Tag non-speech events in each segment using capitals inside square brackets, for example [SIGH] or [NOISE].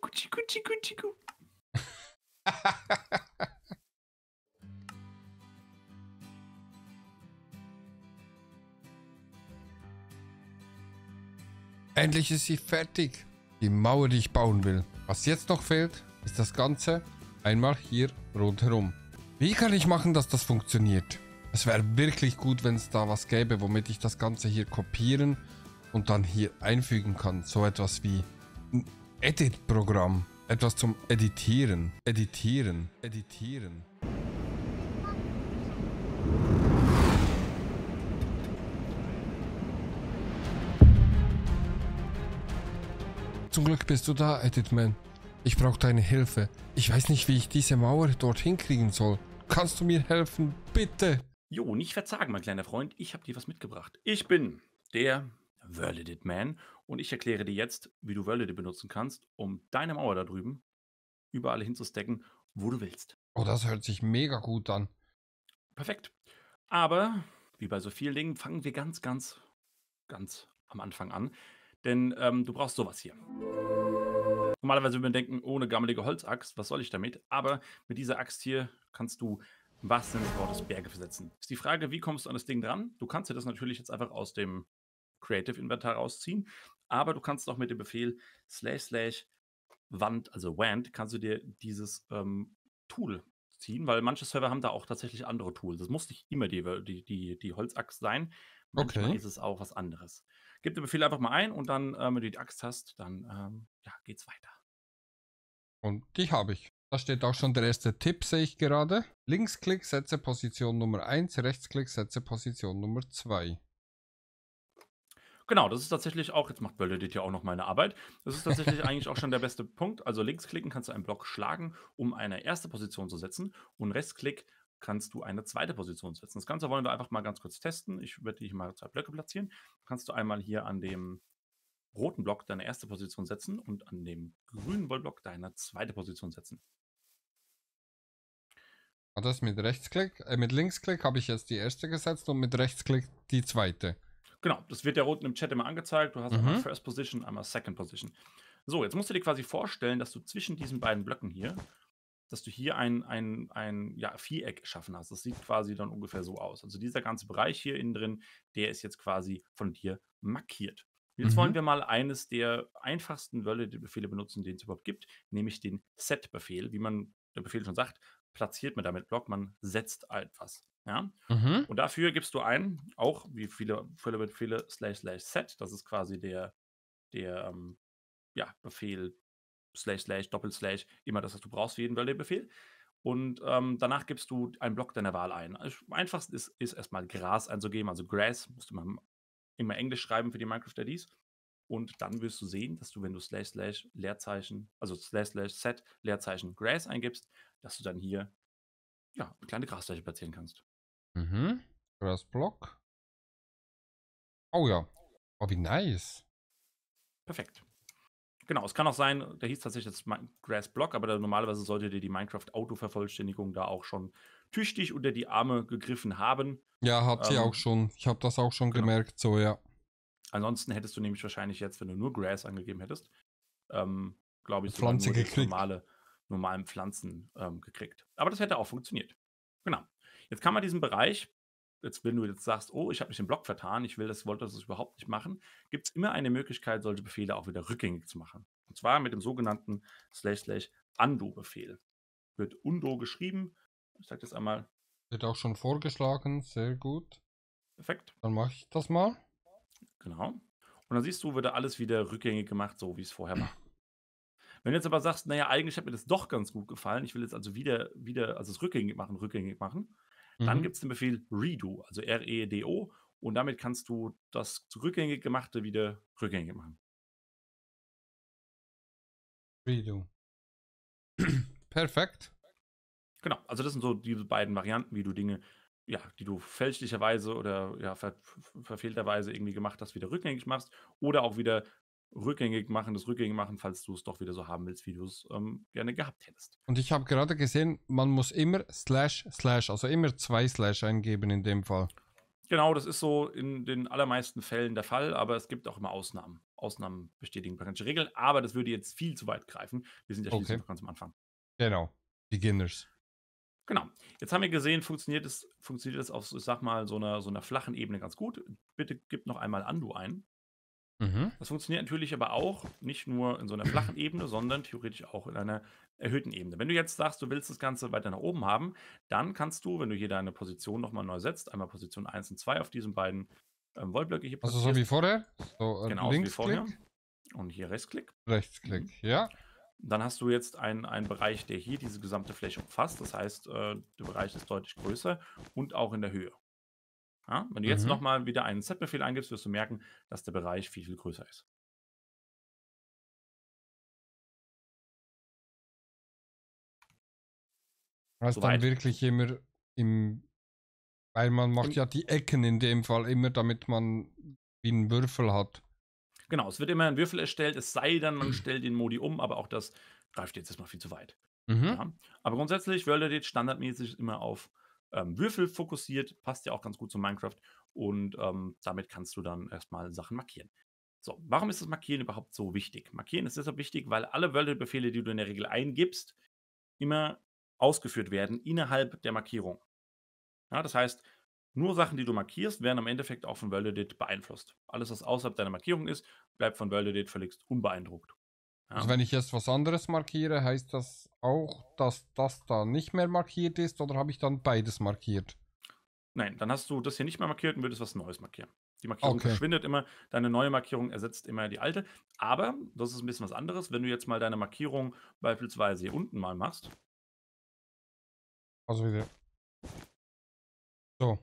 kutschiku, kutschiku, kutschiku. Endlich ist sie fertig. Die Mauer, die ich bauen will. Was jetzt noch fehlt, ist das Ganze einmal hier rundherum. Wie kann ich machen, dass das funktioniert? Es wäre wirklich gut, wenn es da was gäbe, womit ich das Ganze hier kopieren und dann hier einfügen kann. So etwas wie Edit-Programm. Etwas zum Editieren. Editieren. Editieren. Zum Glück bist du da, Editman. Ich brauche deine Hilfe. Ich weiß nicht, wie ich diese Mauer dorthin kriegen soll. Kannst du mir helfen? Bitte! Jo, nicht verzagen, mein kleiner Freund. Ich habe dir was mitgebracht. Ich bin der Verlidit Man. Und ich erkläre dir jetzt, wie du Verlidit benutzen kannst, um deine Mauer da drüben überall hinzustecken, wo du willst. Oh, das hört sich mega gut an. Perfekt. Aber, wie bei so vielen Dingen, fangen wir ganz, ganz, ganz am Anfang an. Denn ähm, du brauchst sowas hier. Normalerweise würde man denken, ohne gammelige Holzaxt, was soll ich damit? Aber mit dieser Axt hier kannst du was denn des Wortes Berge versetzen. Ist die Frage, wie kommst du an das Ding dran? Du kannst dir das natürlich jetzt einfach aus dem Creative Inventar rausziehen. Aber du kannst auch mit dem Befehl slash slash Wand, also WAND, kannst du dir dieses ähm, Tool ziehen, weil manche Server haben da auch tatsächlich andere Tools. Das muss nicht immer die, die, die, die Holzachs sein. Manchmal okay. ist es auch was anderes. Gib den Befehl einfach mal ein und dann, äh, wenn du die Axt hast, dann ähm, ja, geht's weiter. Und die habe ich. Da steht auch schon der erste Tipp, sehe ich gerade. Linksklick, setze Position Nummer 1, Rechtsklick, setze Position Nummer 2. Genau, das ist tatsächlich auch, jetzt macht Validate ja auch noch meine Arbeit. Das ist tatsächlich [LAUGHS] eigentlich auch schon der beste Punkt. Also linksklicken kannst du einen Block schlagen, um eine erste Position zu setzen und rechtsklick kannst du eine zweite Position setzen. Das Ganze wollen wir einfach mal ganz kurz testen. Ich werde dich mal zwei Blöcke platzieren. Kannst du einmal hier an dem roten Block deine erste Position setzen und an dem grünen Block deine zweite Position setzen. Also das mit Rechtsklick, äh, mit Linksklick habe ich jetzt die erste gesetzt und mit Rechtsklick die zweite. Genau, das wird ja unten im Chat immer angezeigt. Du hast mhm. einmal First Position, einmal Second Position. So, jetzt musst du dir quasi vorstellen, dass du zwischen diesen beiden Blöcken hier, dass du hier ein, ein, ein ja, Viereck geschaffen hast. Das sieht quasi dann ungefähr so aus. Also dieser ganze Bereich hier innen drin, der ist jetzt quasi von dir markiert. Jetzt mhm. wollen wir mal eines der einfachsten Wörterbefehle benutzen, den es überhaupt gibt, nämlich den Set-Befehl. Wie man der Befehl schon sagt, platziert man damit Block, man setzt etwas. Ja? Mhm. Und dafür gibst du ein, auch wie viele, viele viele, slash, slash, set, das ist quasi der, der ähm, ja, Befehl, slash, slash, doppel, slash, immer das, was du brauchst für jeden Value-Befehl. Und ähm, danach gibst du einen Block deiner Wahl ein. Einfachst ist, ist erstmal Gras einzugeben, also Grass, musst du mal immer Englisch schreiben für die Minecraft-IDs. Und dann wirst du sehen, dass du, wenn du slash slash Leerzeichen, also slash slash set Leerzeichen Grass eingibst, dass du dann hier ja, eine kleine Grasfläche platzieren kannst. Mhm. First Block. Oh ja. Oh, wie nice. Perfekt. Genau, es kann auch sein, der hieß tatsächlich jetzt Grass Block, aber da, normalerweise solltet ihr die Minecraft-Auto-Vervollständigung da auch schon tüchtig unter die Arme gegriffen haben. Ja, habt ihr ähm, auch schon. Ich habe das auch schon genau. gemerkt, so ja. Ansonsten hättest du nämlich wahrscheinlich jetzt, wenn du nur Grass angegeben hättest, ähm, glaube ich, Pflanze sogar nur normale, normalen Pflanzen ähm, gekriegt. Aber das hätte auch funktioniert. Genau. Jetzt kann man diesen Bereich, jetzt wenn du jetzt sagst, oh, ich habe mich im Blog vertan, ich will das, wollte das überhaupt nicht machen, gibt es immer eine Möglichkeit, solche Befehle auch wieder rückgängig zu machen. Und zwar mit dem sogenannten slash slash undo-Befehl. Wird undo geschrieben. Ich sage das einmal. Wird auch schon vorgeschlagen, sehr gut. Perfekt. Dann mache ich das mal. Genau. Und dann siehst du, wird alles wieder rückgängig gemacht, so wie es vorher war. Wenn du jetzt aber sagst, naja, eigentlich hat mir das doch ganz gut gefallen, ich will jetzt also wieder, wieder, also es rückgängig machen, rückgängig machen, Mhm. Dann gibt es den Befehl Redo, also R-E-D-O, und damit kannst du das rückgängig gemachte wieder rückgängig machen. Redo. [CLEARS THROAT] Perfekt. Genau, also das sind so die beiden Varianten, wie du Dinge, ja, die du fälschlicherweise oder ja, ver verfehlterweise irgendwie gemacht hast, wieder rückgängig machst oder auch wieder rückgängig machen, das rückgängig machen, falls du es doch wieder so haben willst, wie du es ähm, gerne gehabt hättest. Und ich habe gerade gesehen, man muss immer slash slash, also immer zwei slash eingeben in dem Fall. Genau, das ist so in den allermeisten Fällen der Fall, aber es gibt auch immer Ausnahmen. Ausnahmen bestätigen praktische Regeln, aber das würde jetzt viel zu weit greifen. Wir sind ja schließlich okay. noch ganz am Anfang. Genau, Beginners. Genau. Jetzt haben wir gesehen, funktioniert es, funktioniert es auf, ich sag mal, so einer, so einer flachen Ebene ganz gut. Bitte gib noch einmal Andu ein. Mhm. Das funktioniert natürlich aber auch nicht nur in so einer flachen [CLEARS THROAT] Ebene, sondern theoretisch auch in einer erhöhten Ebene. Wenn du jetzt sagst, du willst das Ganze weiter nach oben haben, dann kannst du, wenn du hier deine Position nochmal neu setzt, einmal Position 1 und 2 auf diesen beiden ähm, Wollblöcke hier Also so wie vorher? So, äh, genau, links so wie vorher. Und hier Rechtsklick. Rechtsklick, mhm. ja. Dann hast du jetzt einen, einen Bereich, der hier diese gesamte Fläche umfasst. Das heißt, äh, der Bereich ist deutlich größer und auch in der Höhe. Ja, wenn du mhm. jetzt nochmal wieder einen Set-Befehl eingibst, wirst du merken, dass der Bereich viel, viel größer ist. Was Soweit. dann wirklich immer im, weil man macht Im ja die Ecken in dem Fall immer, damit man wie einen Würfel hat. Genau, es wird immer ein Würfel erstellt, es sei denn, man [CLEARS THROAT] stellt den Modi um, aber auch das greift jetzt erstmal viel zu weit. Mhm. Ja. Aber grundsätzlich World Edit standardmäßig immer auf ähm, Würfel fokussiert, passt ja auch ganz gut zu Minecraft und ähm, damit kannst du dann erstmal Sachen markieren. So, warum ist das Markieren überhaupt so wichtig? Markieren ist deshalb wichtig, weil alle Wörterbefehle, die du in der Regel eingibst, immer ausgeführt werden innerhalb der Markierung. Ja, das heißt, nur Sachen, die du markierst, werden im Endeffekt auch von WorldEdit beeinflusst. Alles, was außerhalb deiner Markierung ist, bleibt von WorldEdit völlig unbeeindruckt. Ja. Also wenn ich jetzt was anderes markiere, heißt das auch, dass das da nicht mehr markiert ist oder habe ich dann beides markiert? Nein, dann hast du das hier nicht mehr markiert und würdest was Neues markieren. Die Markierung okay. verschwindet immer, deine neue Markierung ersetzt immer die alte. Aber das ist ein bisschen was anderes, wenn du jetzt mal deine Markierung beispielsweise hier unten mal machst. Also wieder. So.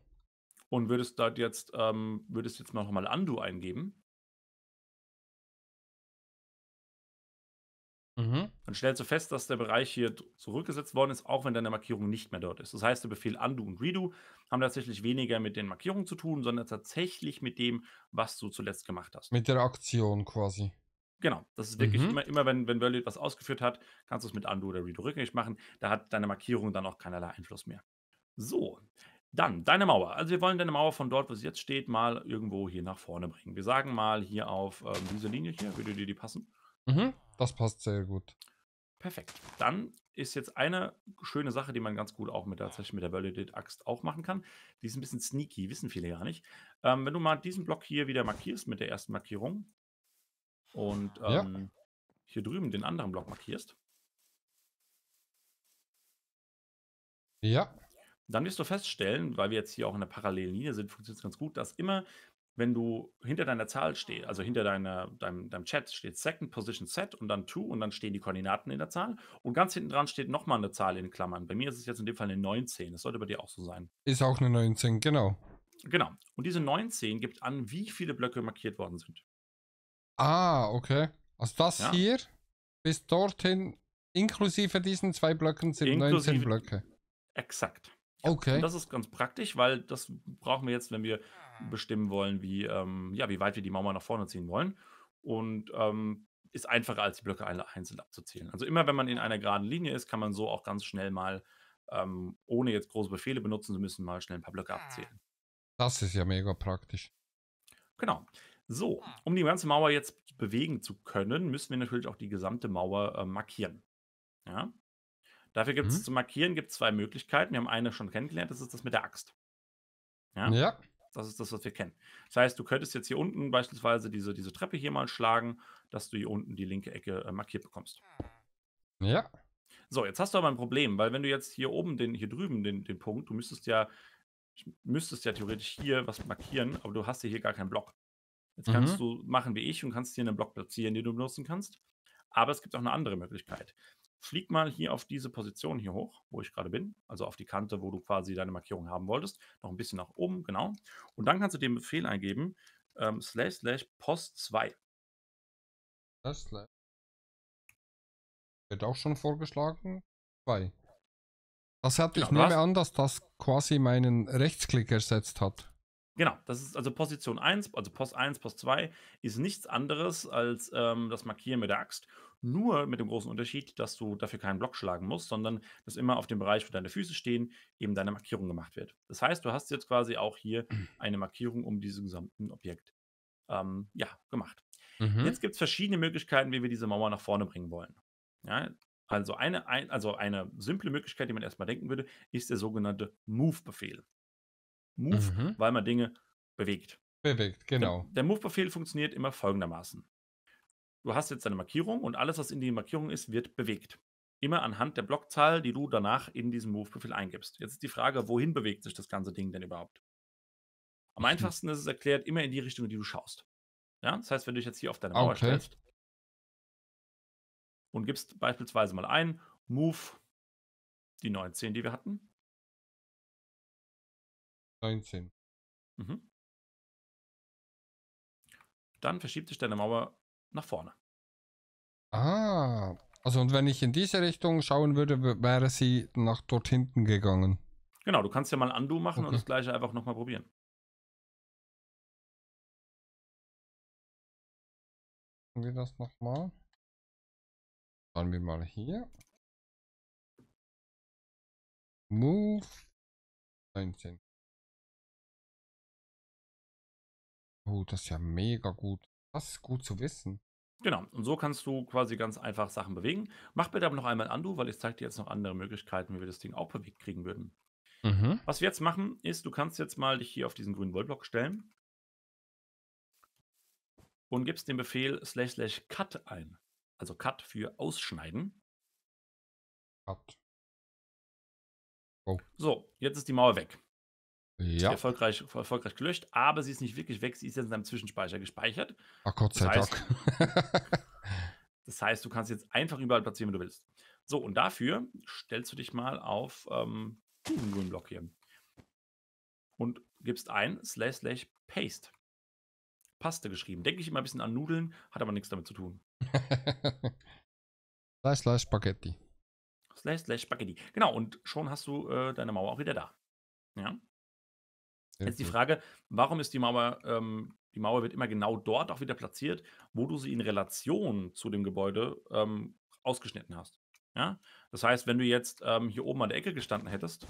Und würdest da jetzt, ähm, würdest jetzt mal nochmal Undo eingeben. Mhm. Dann stellst du fest, dass der Bereich hier zurückgesetzt worden ist, auch wenn deine Markierung nicht mehr dort ist. Das heißt, der Befehl Undo und Redo haben tatsächlich weniger mit den Markierungen zu tun, sondern tatsächlich mit dem, was du zuletzt gemacht hast. Mit der Aktion quasi. Genau, das ist wirklich mhm. immer, immer wenn, wenn Verlit was ausgeführt hat, kannst du es mit Undo oder Redo rückgängig machen. Da hat deine Markierung dann auch keinerlei Einfluss mehr. So, dann deine Mauer. Also wir wollen deine Mauer von dort, wo sie jetzt steht, mal irgendwo hier nach vorne bringen. Wir sagen mal hier auf ähm, diese Linie hier, würde dir die passen? Mhm. Das passt sehr gut. Perfekt. Dann ist jetzt eine schöne Sache, die man ganz gut auch mit der, tatsächlich mit der Validate-Axt auch machen kann. Die ist ein bisschen sneaky, wissen viele gar nicht. Ähm, wenn du mal diesen Block hier wieder markierst mit der ersten Markierung und ähm, ja. hier drüben den anderen Block markierst. Ja. Dann wirst du feststellen, weil wir jetzt hier auch in der parallelen Linie sind, funktioniert es ganz gut, dass immer wenn du hinter deiner Zahl stehst, also hinter deiner, deinem, deinem Chat steht Second Position Set und dann Two und dann stehen die Koordinaten in der Zahl und ganz hinten dran steht nochmal eine Zahl in Klammern. Bei mir ist es jetzt in dem Fall eine 19, das sollte bei dir auch so sein. Ist auch eine 19, genau. Genau. Und diese 19 gibt an, wie viele Blöcke markiert worden sind. Ah, okay. Also das ja. hier bis dorthin, inklusive diesen zwei Blöcken, sind inklusive, 19 Blöcke. Exakt. Okay. Und das ist ganz praktisch, weil das brauchen wir jetzt, wenn wir bestimmen wollen, wie, ähm, ja, wie weit wir die Mauer nach vorne ziehen wollen. Und ähm, ist einfacher, als die Blöcke einzeln abzuzählen. Also immer, wenn man in einer geraden Linie ist, kann man so auch ganz schnell mal, ähm, ohne jetzt große Befehle benutzen zu müssen, mal schnell ein paar Blöcke ah. abzählen. Das ist ja mega praktisch. Genau. So, ah. um die ganze Mauer jetzt bewegen zu können, müssen wir natürlich auch die gesamte Mauer äh, markieren. Ja? Dafür gibt es mhm. zu markieren gibt's zwei Möglichkeiten. Wir haben eine schon kennengelernt, das ist das mit der Axt. Ja. ja. Das ist das, was wir kennen. Das heißt, du könntest jetzt hier unten beispielsweise diese, diese Treppe hier mal schlagen, dass du hier unten die linke Ecke äh, markiert bekommst. Ja. So, jetzt hast du aber ein Problem, weil wenn du jetzt hier oben den, hier drüben den, den Punkt, du müsstest ja, müsstest ja theoretisch hier was markieren, aber du hast ja hier gar keinen Block. Jetzt mhm. kannst du machen wie ich und kannst hier einen Block platzieren, den du benutzen kannst. Aber es gibt auch eine andere Möglichkeit flieg mal hier auf diese Position hier hoch, wo ich gerade bin, also auf die Kante, wo du quasi deine Markierung haben wolltest, noch ein bisschen nach oben, genau. Und dann kannst du den Befehl eingeben, ähm, slash slash post 2. Das wird auch schon vorgeschlagen, 2. Das hat, genau, ich nehme an, dass das quasi meinen Rechtsklick ersetzt hat. Genau, das ist also Position 1, also Post 1, Post 2 ist nichts anderes als ähm, das Markieren mit der Axt. Nur mit dem großen Unterschied, dass du dafür keinen Block schlagen musst, sondern dass immer auf dem Bereich, wo deine Füße stehen, eben deine Markierung gemacht wird. Das heißt, du hast jetzt quasi auch hier mhm. eine Markierung um dieses gesamten Objekt ähm, ja, gemacht. Mhm. Jetzt gibt es verschiedene Möglichkeiten, wie wir diese Mauer nach vorne bringen wollen. Ja, also, eine, ein, also eine simple Möglichkeit, die man erstmal denken würde, ist der sogenannte Move-Befehl. Move, Move mhm. weil man Dinge bewegt. Bewegt, genau. Der, der Move-Befehl funktioniert immer folgendermaßen. Du hast jetzt deine Markierung und alles, was in die Markierung ist, wird bewegt. Immer anhand der Blockzahl, die du danach in diesem Move-Befehl eingibst. Jetzt ist die Frage, wohin bewegt sich das ganze Ding denn überhaupt? Am mhm. einfachsten ist es erklärt, immer in die Richtung, in die du schaust. Ja? Das heißt, wenn du dich jetzt hier auf deine Mauer okay. stellst und gibst beispielsweise mal ein, Move die 19, die wir hatten. 19. Mhm. Dann verschiebt sich deine Mauer nach vorne. Ah, also und wenn ich in diese Richtung schauen würde, wäre sie nach dort hinten gegangen. Genau, du kannst ja mal ein Undo machen okay. und das gleiche einfach nochmal probieren. wir das nochmal. Schauen wir mal hier. Move 19. Oh, das ist ja mega gut. Das ist gut zu wissen. Genau, und so kannst du quasi ganz einfach Sachen bewegen. Mach bitte aber noch einmal Undo, weil ich zeige dir jetzt noch andere Möglichkeiten, wie wir das Ding auch bewegt kriegen würden. Mhm. Was wir jetzt machen, ist, du kannst jetzt mal dich hier auf diesen grünen Wollblock stellen und gibst den Befehl slash slash cut ein. Also cut für ausschneiden. Cut. Oh. So, jetzt ist die Mauer weg. Ja. Erfolgreich, erfolgreich gelöscht, aber sie ist nicht wirklich weg, sie ist jetzt in seinem Zwischenspeicher gespeichert. Ach Gott sei Dank. [LAUGHS] das heißt, du kannst jetzt einfach überall platzieren, wenn du willst. So, und dafür stellst du dich mal auf ähm, diesen grünen Block hier und gibst ein slash slash paste. Paste geschrieben. Denke ich immer ein bisschen an Nudeln, hat aber nichts damit zu tun. [LAUGHS] slash slash Spaghetti. Slash slash Spaghetti. Genau, und schon hast du äh, deine Mauer auch wieder da. Ja. Jetzt die Frage, warum ist die Mauer, ähm, die Mauer wird immer genau dort auch wieder platziert, wo du sie in Relation zu dem Gebäude ähm, ausgeschnitten hast. Ja? Das heißt, wenn du jetzt ähm, hier oben an der Ecke gestanden hättest,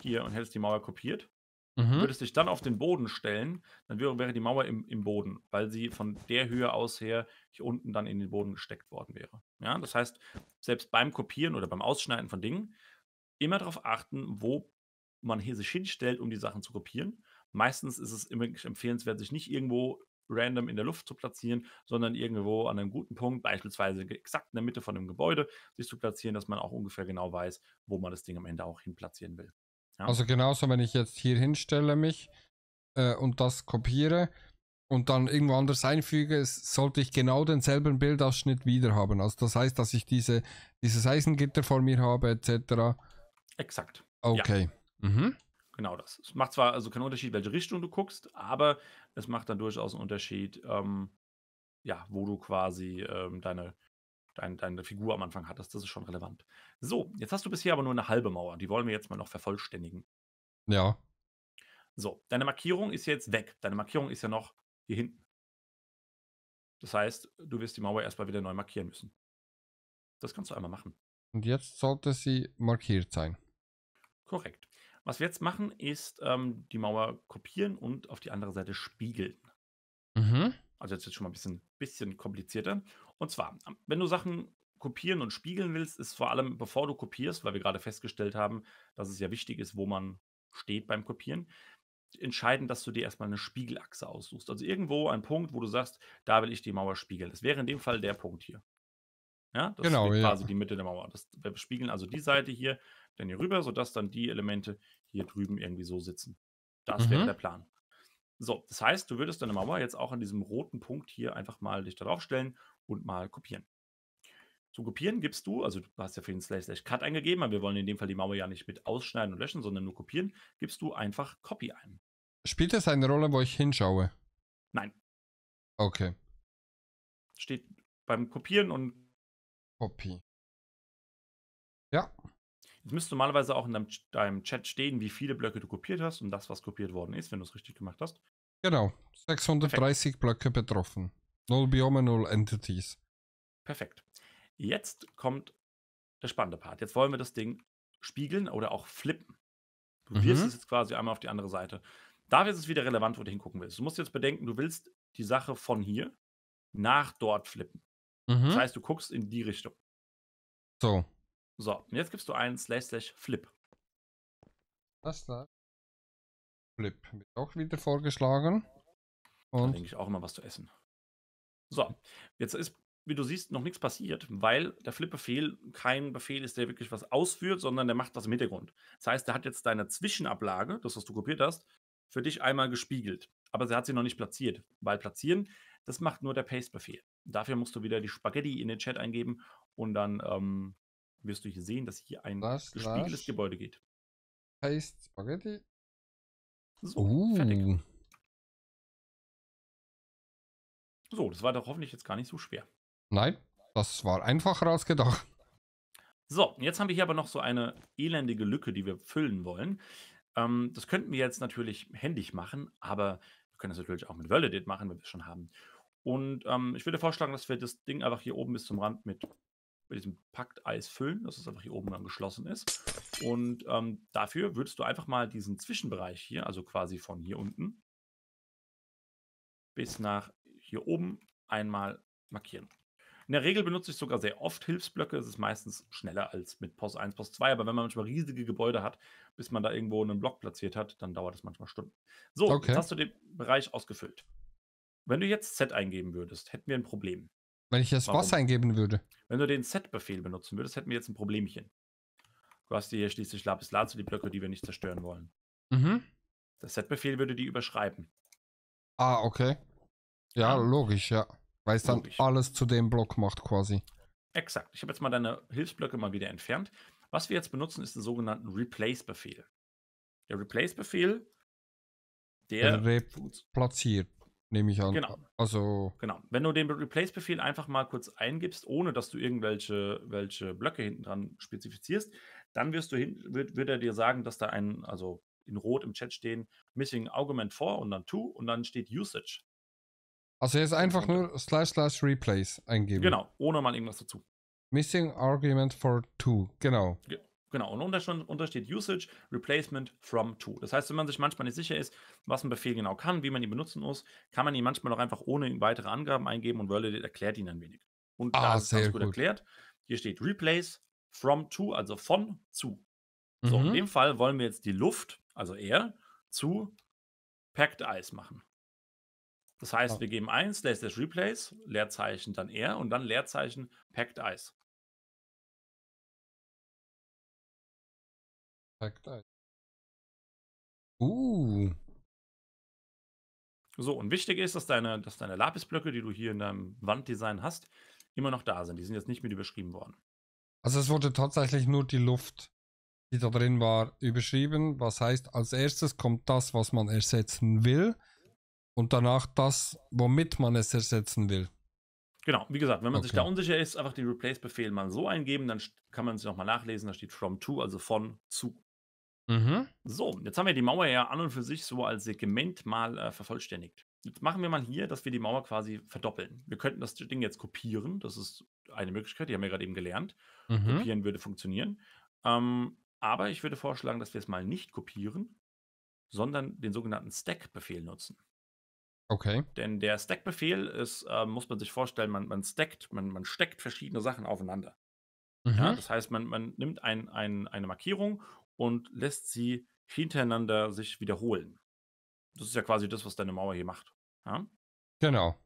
hier und hättest die Mauer kopiert, mhm. würdest dich dann auf den Boden stellen, dann wäre, wäre die Mauer im, im, Boden, weil sie von der Höhe aus her hier unten dann in den Boden gesteckt worden wäre. Ja? Das heißt, selbst beim Kopieren oder beim Ausschneiden von Dingen, immer darauf achten, wo man hier sich hinstellt, um die Sachen zu kopieren. Meistens ist es immer empfehlenswert, sich nicht irgendwo random in der Luft zu platzieren, sondern irgendwo an einem guten Punkt, beispielsweise exakt in der Mitte von einem Gebäude, sich zu platzieren, dass man auch ungefähr genau weiß, wo man das Ding am Ende auch hin platzieren will. Ja? Also genauso, wenn ich jetzt hier hinstelle mich äh, und das kopiere und dann irgendwo anders einfüge, sollte ich genau denselben Bildausschnitt wieder haben. Also das heißt, dass ich diese, dieses Eisengitter vor mir habe, etc. Exakt. Okay. Ja. Mhm. Genau das. Es macht zwar also keinen Unterschied, welche Richtung du guckst, aber es macht dann durchaus einen Unterschied, ähm, ja, wo du quasi ähm, deine, dein, deine Figur am Anfang hattest. Das ist schon relevant. So, jetzt hast du bisher aber nur eine halbe Mauer. Die wollen wir jetzt mal noch vervollständigen. Ja. So, deine Markierung ist jetzt weg. Deine Markierung ist ja noch hier hinten. Das heißt, du wirst die Mauer erstmal wieder neu markieren müssen. Das kannst du einmal machen. Und jetzt sollte sie markiert sein. Korrekt. Was wir jetzt machen, ist ähm, die Mauer kopieren und auf die andere Seite spiegeln. Mhm. Also jetzt wird schon mal ein bisschen, bisschen komplizierter. Und zwar, wenn du Sachen kopieren und spiegeln willst, ist vor allem, bevor du kopierst, weil wir gerade festgestellt haben, dass es ja wichtig ist, wo man steht beim Kopieren, entscheidend, dass du dir erstmal eine Spiegelachse aussuchst. Also irgendwo ein Punkt, wo du sagst, da will ich die Mauer spiegeln. Das wäre in dem Fall der Punkt hier. Ja, das genau, ist quasi ja. die Mitte der Mauer. Das, wir spiegeln also die Seite hier dann hier rüber, sodass dann die Elemente hier drüben irgendwie so sitzen. Das mhm. wäre der Plan. So, das heißt, du würdest deine Mauer jetzt auch an diesem roten Punkt hier einfach mal dich darauf stellen und mal kopieren. Zu kopieren gibst du, also du hast ja für den Slash Slash Cut eingegeben, aber wir wollen in dem Fall die Mauer ja nicht mit ausschneiden und löschen, sondern nur kopieren, gibst du einfach Copy ein. Spielt das eine Rolle, wo ich hinschaue? Nein. Okay. Steht beim Kopieren und Copy. Es müsste normalerweise auch in deinem, deinem, Chat stehen, wie viele Blöcke du kopiert hast und das, was kopiert worden ist, wenn du es richtig gemacht hast. Genau. 630 Perfekt. Blöcke betroffen. 0 Biome, 0 Entities. Perfekt. Jetzt kommt der spannende Part. Jetzt wollen wir das Ding spiegeln oder auch flippen. Du mhm. wirst es jetzt quasi einmal auf die andere Seite. Da wird es wieder relevant, wo du hingucken willst. Du musst jetzt bedenken, du willst die Sache von hier nach dort flippen. Mhm. Das heißt, du guckst in die Richtung. So. So, jetzt gibst du einen Slash Slash Flip. Das da. Flip wird auch wieder vorgeschlagen. Und da denke ich auch immer was zu essen. So, jetzt ist, wie du siehst, noch nichts passiert, weil der Flip-Befehl kein Befehl ist, der wirklich was ausführt, sondern der macht das im Hintergrund. Das heißt, der hat jetzt deine Zwischenablage, das, was du kopiert hast, für dich einmal gespiegelt. Aber sie hat sie noch nicht platziert, weil platzieren, das macht nur der Paste-Befehl. Dafür musst du wieder die Spaghetti in den Chat eingeben und dann ähm, wirst du hier sehen, dass hier ein Was? gespiegeltes Was? Gebäude geht. Heißt Spaghetti? So, uh. fertig. So, das war doch hoffentlich jetzt gar nicht so schwer. Nein, das war einfach rausgedacht. So, jetzt haben wir hier aber noch so eine elendige Lücke, die wir füllen wollen. Ähm, das könnten wir jetzt natürlich händisch machen, aber wir können das natürlich auch mit Validate machen, wenn wir es schon haben. Und ähm, ich würde vorschlagen, dass wir das Ding einfach hier oben bis zum Rand mit mit diesem Pakt eis füllen, dass es einfach hier oben dann geschlossen ist. Und ähm, dafür würdest du einfach mal diesen Zwischenbereich hier, also quasi von hier unten bis nach hier oben einmal markieren. In der Regel benutze ich sogar sehr oft Hilfsblöcke. Es ist meistens schneller als mit POS 1, POS 2. Aber wenn man manchmal riesige Gebäude hat, bis man da irgendwo einen Block platziert hat, dann dauert das manchmal Stunden. So, okay. jetzt hast du den Bereich ausgefüllt. Wenn du jetzt Z eingeben würdest, hätten wir ein Problem. Wenn ich das Warum? Boss eingeben würde. Wenn du den Set-Befehl benutzen würdest, hätten wir jetzt ein Problemchen. Du hast hier schließlich Lapis Lazo, die Blöcke, die wir nicht zerstören wollen. Mhm. Der Set-Befehl würde die überschreiben. Ah, okay. Ja, ja. logisch, ja. Weil es dann logisch. alles zu dem Block macht quasi. Exakt. Ich habe jetzt mal deine Hilfsblöcke mal wieder entfernt. Was wir jetzt benutzen, ist den sogenannten Replace-Befehl. Der Replace-Befehl, der platziert. Nehme ich an. Genau. Also. Genau. Wenn du den Replace-Befehl einfach mal kurz eingibst, ohne dass du irgendwelche welche Blöcke hinten dran spezifizierst, dann wirst du hin, wird, wird er dir sagen, dass da ein, also in Rot im Chat stehen, Missing Argument for und dann to und dann steht Usage. Also jetzt einfach genau. nur slash slash replace eingeben. Genau, ohne mal irgendwas dazu. Missing Argument for to, genau. Ge Genau, und unter steht Usage Replacement from to. Das heißt, wenn man sich manchmal nicht sicher ist, was ein Befehl genau kann, wie man ihn benutzen muss, kann man ihn manchmal auch einfach ohne weitere Angaben eingeben und WorldEdit erklärt ihn ein wenig. Und ah, da ist ganz gut, gut, erklärt. Hier steht Replace from to, also von zu. Mhm. So, in mhm. dem Fall wollen wir jetzt die Luft, also er, zu Packed Ice machen. Das heißt, oh. wir geben ein, slash, slash, replace, Leerzeichen, dann er und dann Leerzeichen, Packed Ice. Uh. So, und wichtig ist, dass deine, dass deine Lapisblöcke, die du hier in deinem Wanddesign hast, immer noch da sind. Die sind jetzt nicht mit überschrieben worden. Also es wurde tatsächlich nur die Luft, die da drin war, überschrieben. Was heißt, als erstes kommt das, was man ersetzen will. Und danach das, womit man es ersetzen will. Genau, wie gesagt, wenn man okay. sich da unsicher ist, einfach den Replace-Befehl mal so eingeben, dann kann man es nochmal nachlesen. Da steht from to, also von zu. Mhm. So, jetzt haben wir die Mauer ja an und für sich so als Segment mal äh, vervollständigt. Jetzt machen wir mal hier, dass wir die Mauer quasi verdoppeln. Wir könnten das Ding jetzt kopieren. Das ist eine Möglichkeit, die haben wir gerade eben gelernt. Mhm. Kopieren würde funktionieren. Ähm, aber ich würde vorschlagen, dass wir es mal nicht kopieren, sondern den sogenannten Stack-Befehl nutzen. Okay. Denn der Stack-Befehl ist, äh, muss man sich vorstellen, man, man stackt, man, man steckt verschiedene Sachen aufeinander. Mhm. Ja, das heißt, man, man nimmt ein, ein, eine Markierung und lässt sie hintereinander sich wiederholen. Das ist ja quasi das, was deine Mauer hier macht. Ja? Genau.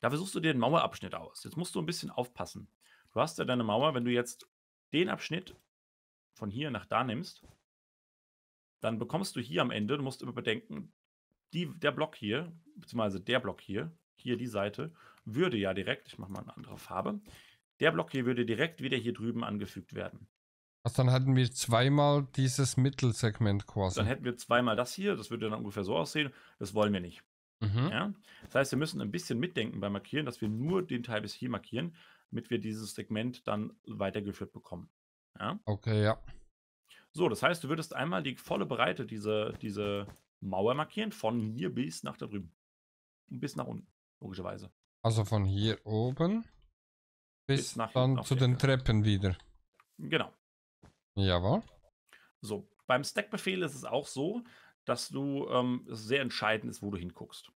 Da versuchst du dir den Mauerabschnitt aus. Jetzt musst du ein bisschen aufpassen. Du hast ja deine Mauer, wenn du jetzt den Abschnitt von hier nach da nimmst, dann bekommst du hier am Ende, du musst immer bedenken, die, der Block hier, beziehungsweise der Block hier, hier die Seite, würde ja direkt, ich mache mal eine andere Farbe, der Block hier würde direkt wieder hier drüben angefügt werden. Also dann hätten wir zweimal dieses Mittelsegment quasi. Dann hätten wir zweimal das hier, das würde dann ungefähr so aussehen. Das wollen wir nicht. Mhm. Ja? Das heißt, wir müssen ein bisschen mitdenken beim Markieren, dass wir nur den Teil bis hier markieren, damit wir dieses Segment dann weitergeführt bekommen. Ja? Okay, ja. So, das heißt, du würdest einmal die volle Breite dieser diese Mauer markieren, von hier bis nach da drüben. Und bis nach unten, logischerweise. Also von hier oben bis, bis nach dann zu den Treppen wieder. Genau. Jawohl. So, beim Stack-Befehl ist es auch so, dass du ähm, sehr entscheidend ist, wo du hinguckst.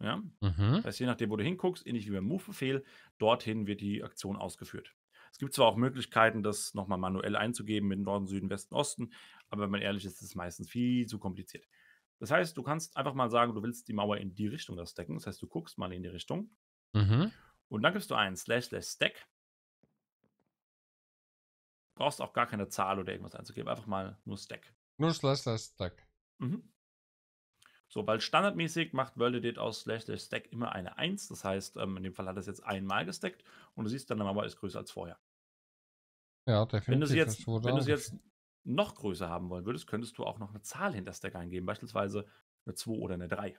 Ja? Mhm. Das heißt, je nachdem, wo du hinguckst, ähnlich wie beim Move-Befehl, dorthin wird die Aktion ausgeführt. Es gibt zwar auch Möglichkeiten, das nochmal manuell einzugeben mit Norden, Süden, Westen, Osten, aber wenn man ehrlich ist, ist es meistens viel zu kompliziert. Das heißt, du kannst einfach mal sagen, du willst die Mauer in die Richtung das stacken. Das heißt, du guckst mal in die Richtung. Mhm. Und dann gibst du einen Slash Slash Stack Brauchst auch gar keine Zahl oder irgendwas einzugeben, einfach mal nur Stack. Nur slash slash Stack. Mhm. So, weil standardmäßig macht Validate aus slash slash Stack immer eine 1. Das heißt, ähm, in dem Fall hat es jetzt einmal gestackt und du siehst, deine Mama ist größer als vorher. Ja, definitiv. Wenn du es jetzt, jetzt noch größer haben wollen würdest, könntest du auch noch eine Zahl hinter Stack eingeben, beispielsweise eine 2 oder eine 3.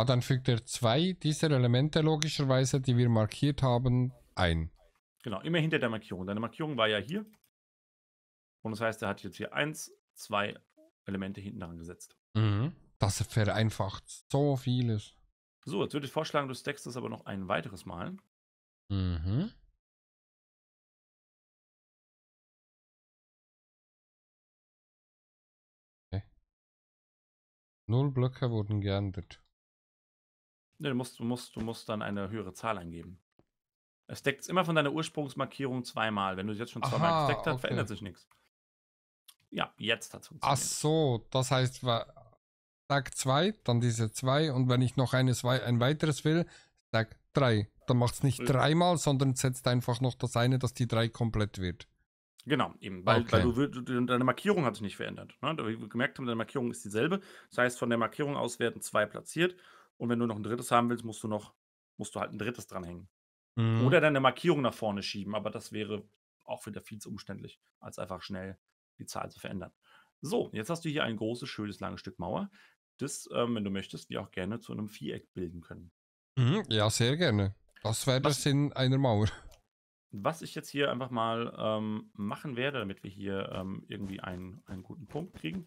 Ah, dann fügt er zwei dieser Elemente logischerweise, die wir markiert haben, ein. Genau, immer hinter der Markierung. Deine Markierung war ja hier. Und das heißt, er hat jetzt hier eins, zwei Elemente hinten dran gesetzt. Mhm. Das vereinfacht so vieles. So, jetzt würde ich vorschlagen, du stackst das aber noch ein weiteres Mal. Mhm. Okay. Null Blöcke wurden geändert. Ne, du musst, du musst, du musst dann eine höhere Zahl eingeben. Es deckt immer von deiner Ursprungsmarkierung zweimal. Wenn du es jetzt schon zweimal gesteckt hast, okay. verändert sich nichts. Ja, jetzt hat es funktioniert. Ach so, das heißt, Tag 2, dann diese 2 und wenn ich noch eines, ein weiteres will, Tag 3. Dann macht es nicht dreimal, sondern setzt einfach noch das eine, dass die 3 komplett wird. Genau, eben, weil, okay. weil du, deine Markierung hat sich nicht verändert. Ne? Da wir gemerkt haben, deine Markierung ist dieselbe. Das heißt, von der Markierung aus werden zwei platziert und wenn du noch ein drittes haben willst, musst du noch, musst du halt ein drittes dranhängen. Mhm. Oder deine Markierung nach vorne schieben, aber das wäre auch wieder viel zu umständlich, als einfach schnell die Zahl zu verändern. So, jetzt hast du hier ein großes, schönes, langes Stück Mauer, das, ähm, wenn du möchtest, wir auch gerne zu einem Viereck bilden können. Mhm, ja, sehr gerne. Das wäre der Sinn einer Mauer. Was ich jetzt hier einfach mal ähm, machen werde, damit wir hier ähm, irgendwie einen, einen guten Punkt kriegen,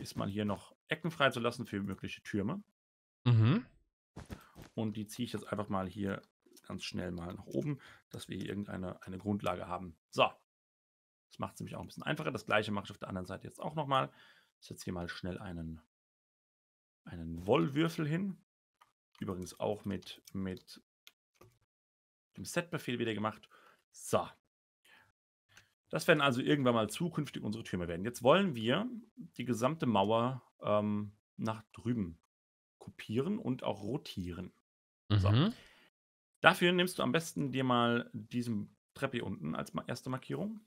ist mal hier noch Ecken freizulassen für mögliche Türme. Mhm. Und die ziehe ich jetzt einfach mal hier ganz schnell mal nach oben, dass wir hier irgendeine eine Grundlage haben. So. Das macht es nämlich auch ein bisschen einfacher. Das gleiche mache ich auf der anderen Seite jetzt auch nochmal. Ich setze hier mal schnell einen, einen Wollwürfel hin. Übrigens auch mit, mit dem Set-Befehl wieder gemacht. So. Das werden also irgendwann mal zukünftig unsere Türme werden. Jetzt wollen wir die gesamte Mauer ähm, nach drüben kopieren und auch rotieren. Mhm. So. Dafür nimmst du am besten dir mal diesen Treppe unten als erste Markierung.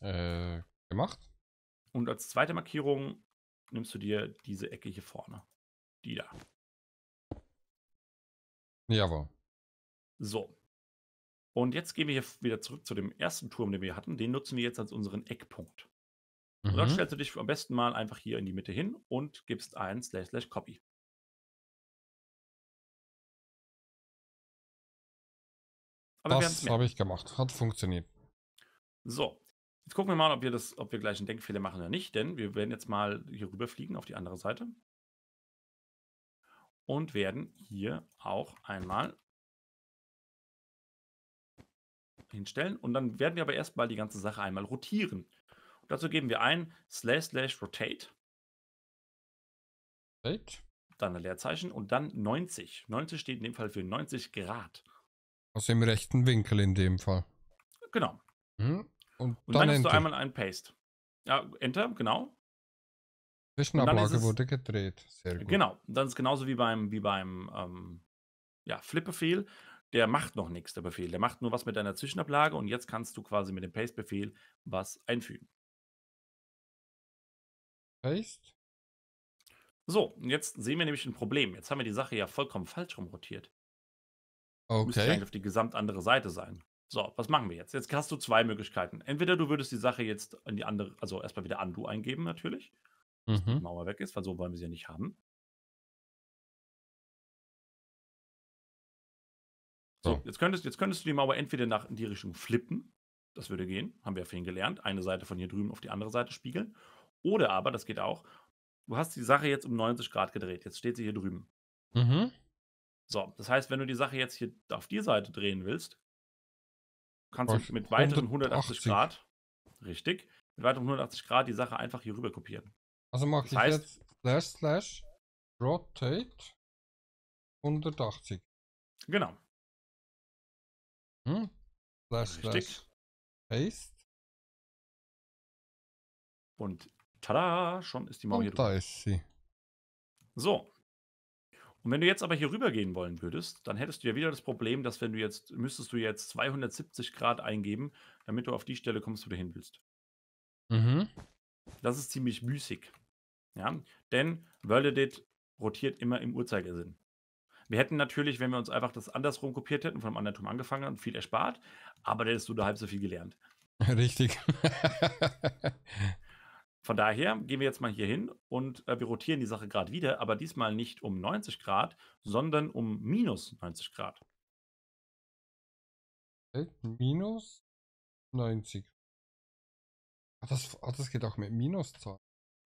Äh, gemacht. Und als zweite Markierung nimmst du dir diese Ecke hier vorne. Die da. Jawohl. So. Und jetzt gehen wir hier wieder zurück zu dem ersten Turm, den wir hatten. Den nutzen wir jetzt als unseren Eckpunkt. Und dann mhm. stellst du dich am besten mal einfach hier in die Mitte hin und gibst ein Slash Slash Copy. Aber Das habe ich gemacht. Hat funktioniert. So, jetzt gucken wir mal, ob wir, das, ob wir gleich einen Denkfehler machen oder nicht, denn wir werden jetzt mal hier rüberfliegen auf die andere Seite und werden hier auch einmal hinstellen und dann werden wir aber erstmal die ganze Sache einmal rotieren. Dazu geben wir ein slash slash rotate. Right. Dann ein Leerzeichen und dann 90. 90 steht in dem Fall für 90 Grad. Aus dem rechten Winkel in dem Fall. Genau. Mhm. Und, und, dann, dann hast du einmal ein Paste. Ja, Enter, genau. Zwischenablage wurde gedreht. Sehr gut. Genau. Dann ist genauso wie beim, wie beim ähm, ja, Flip-Befehl. Der macht noch nichts, der Befehl. Der macht nur was mit deiner Zwischenablage und jetzt kannst du quasi mit dem Paste-Befehl was einfügen. Echt? So, jetzt sehen wir nämlich ein Problem. Jetzt haben wir die Sache ja vollkommen falsch rumrotiert. Okay. Müsste eigentlich auf die gesamt andere Seite sein. So, was machen wir jetzt? Jetzt hast du zwei Möglichkeiten. Entweder du würdest die Sache jetzt in die andere, also erstmal wieder Andu eingeben natürlich, mhm. dass die mhm. Mauer weg ist, weil so wollen wir sie ja nicht haben. So, so, jetzt, könntest, jetzt könntest du die Mauer entweder nach in die Richtung flippen, das würde gehen, haben wir ja vorhin gelernt, eine Seite von hier drüben auf die andere Seite spiegeln, oder aber, das geht auch, du hast die Sache jetzt um 90 Grad gedreht. Jetzt steht sie hier drüben. Mhm. So, das heißt, wenn du die Sache jetzt hier auf die Seite drehen willst, kannst Auf du mit weiteren 180 Grad, richtig, mit weiteren 180 Grad die Sache einfach hier rüber kopieren. Also mache das ich heißt, jetzt slash slash rotate 180. Genau. Hm? Slash richtig. slash paste. Und Tada, schon ist die Mauer oh, hier. Da drüber. ist sie. So. Und wenn du jetzt aber hier rüber gehen wollen würdest, dann hättest du ja wieder das Problem, dass wenn du jetzt, müsstest du jetzt 270 Grad eingeben, damit du auf die Stelle kommst, wo du hin willst. Mhm. Das ist ziemlich müßig. Ja, denn Validate rotiert immer im Uhrzeigersinn. Wir hätten natürlich, wenn wir uns einfach das andersrum kopiert hätten, von einem anderen Turm angefangen und viel erspart, aber dann hättest du da halb so viel gelernt. [LAUGHS] Richtig. Von daher gehen wir jetzt mal hier hin und äh, wir rotieren die Sache gerade wieder, aber diesmal nicht um 90 Grad, sondern um minus 90 Grad. Äh, minus 90. Ach, das, ach, das geht auch mit Minuszahl.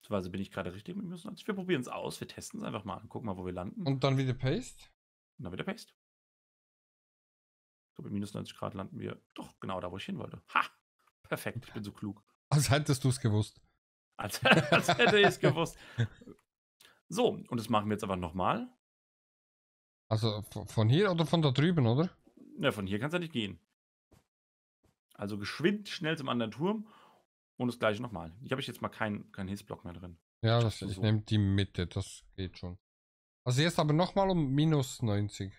Beziehungsweise bin ich gerade richtig mit minus 90. Wir probieren es aus, wir testen es einfach mal und gucken mal, wo wir landen. Und dann wieder Paste? Und dann wieder Paste. So, mit minus 90 Grad landen wir doch genau da, wo ich hin wollte. Ha! Perfekt, ich bin so klug. Als hättest du es gewusst. Als, [LAUGHS] als hätte ich es gewusst. So, und das machen wir jetzt aber nochmal. Also von hier oder von da drüben, oder? Na, von hier kann es ja nicht gehen. Also geschwind schnell zum anderen Turm und das gleiche nochmal. Ich habe jetzt mal keinen kein Hilfsblock mehr drin. Ja, ich, das, ich so. nehme die Mitte, das geht schon. Also jetzt aber nochmal um minus 90.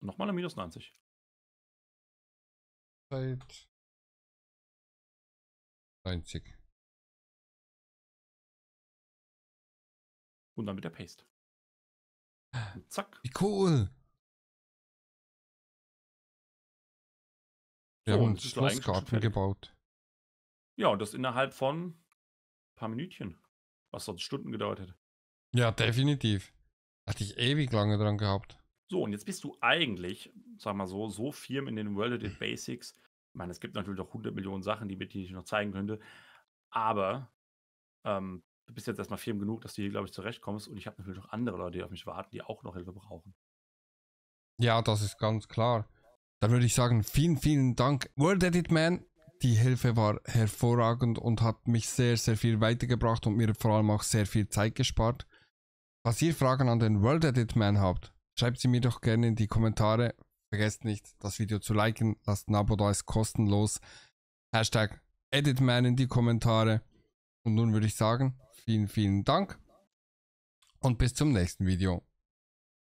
Nochmal um minus 90. Seit 90. Und dann mit der Paste. Und zack. Wie cool. Wir so, haben einen Schlossgarten gebaut. Ja, und das innerhalb von ein paar Minütchen, was sonst Stunden gedauert hätte. Ja, definitiv. Hatte ich ewig lange dran gehabt. So, und jetzt bist du eigentlich, sag mal so, so firm in den World of the hm. Basics. Ich meine, es gibt natürlich noch 100 Millionen Sachen, die, ich dir noch zeigen könnte. Aber ähm, du bist jetzt erstmal firm genug, dass du hier, glaube ich, zurechtkommst. Und ich habe natürlich noch andere Leute, die auf mich warten, die auch noch Hilfe brauchen. Ja, das ist ganz klar. Dann würde ich sagen, vielen, vielen Dank, World Edit Man. Die Hilfe war hervorragend und hat mich sehr, sehr viel weitergebracht und mir vor allem auch sehr viel Zeit gespart. Was ihr Fragen an den World Edit Man habt, schreibt sie mir doch gerne in die Kommentare. Vergesst nicht, das Video zu liken, lasst ein Abo da, ist kostenlos. Hashtag Editman in die Kommentare. Und nun würde ich sagen, Vielen, vielen Dank. Und bis zum nächsten Video.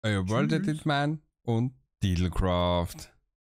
Euer World Edit Man und Dealcraft.